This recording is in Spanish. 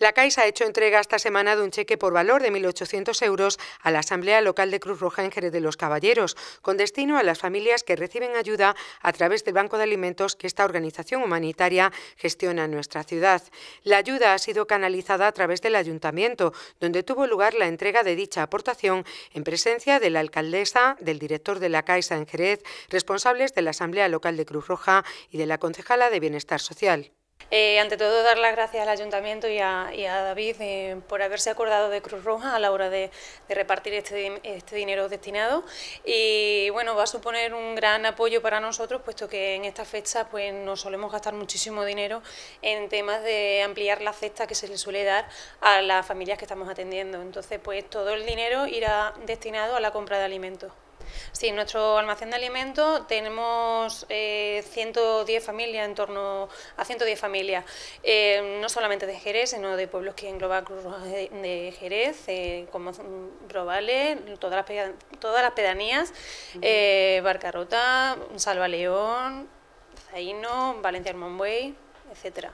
La Caixa ha hecho entrega esta semana de un cheque por valor de 1.800 euros a la Asamblea Local de Cruz Roja en Jerez de los Caballeros, con destino a las familias que reciben ayuda a través del Banco de Alimentos que esta organización humanitaria gestiona en nuestra ciudad. La ayuda ha sido canalizada a través del Ayuntamiento, donde tuvo lugar la entrega de dicha aportación en presencia de la alcaldesa, del director de la Caixa en Jerez, responsables de la Asamblea Local de Cruz Roja y de la concejala de Bienestar Social. Eh, ante todo, dar las gracias al Ayuntamiento y a, David eh, por haberse acordado de Cruz Roja a la hora de, repartir este, este, dinero destinado. Y bueno, va a suponer un gran apoyo para nosotros, puesto que en esta fecha pues, nos solemos gastar muchísimo dinero en temas de ampliar la cesta que se le suele dar a las familias que estamos atendiendo. Entonces, pues todo el dinero irá destinado a la compra de alimentos. Sí, en nuestro almacén de alimentos tenemos 110 eh, familias, en torno a 110 familias, eh, no solamente de Jerez, sino de pueblos que engloban Cruz de Jerez, eh, como Robales, todas las, todas las pedanías, Barcarrota, Salva León, Zaino, Valencia Monbuey, etcétera.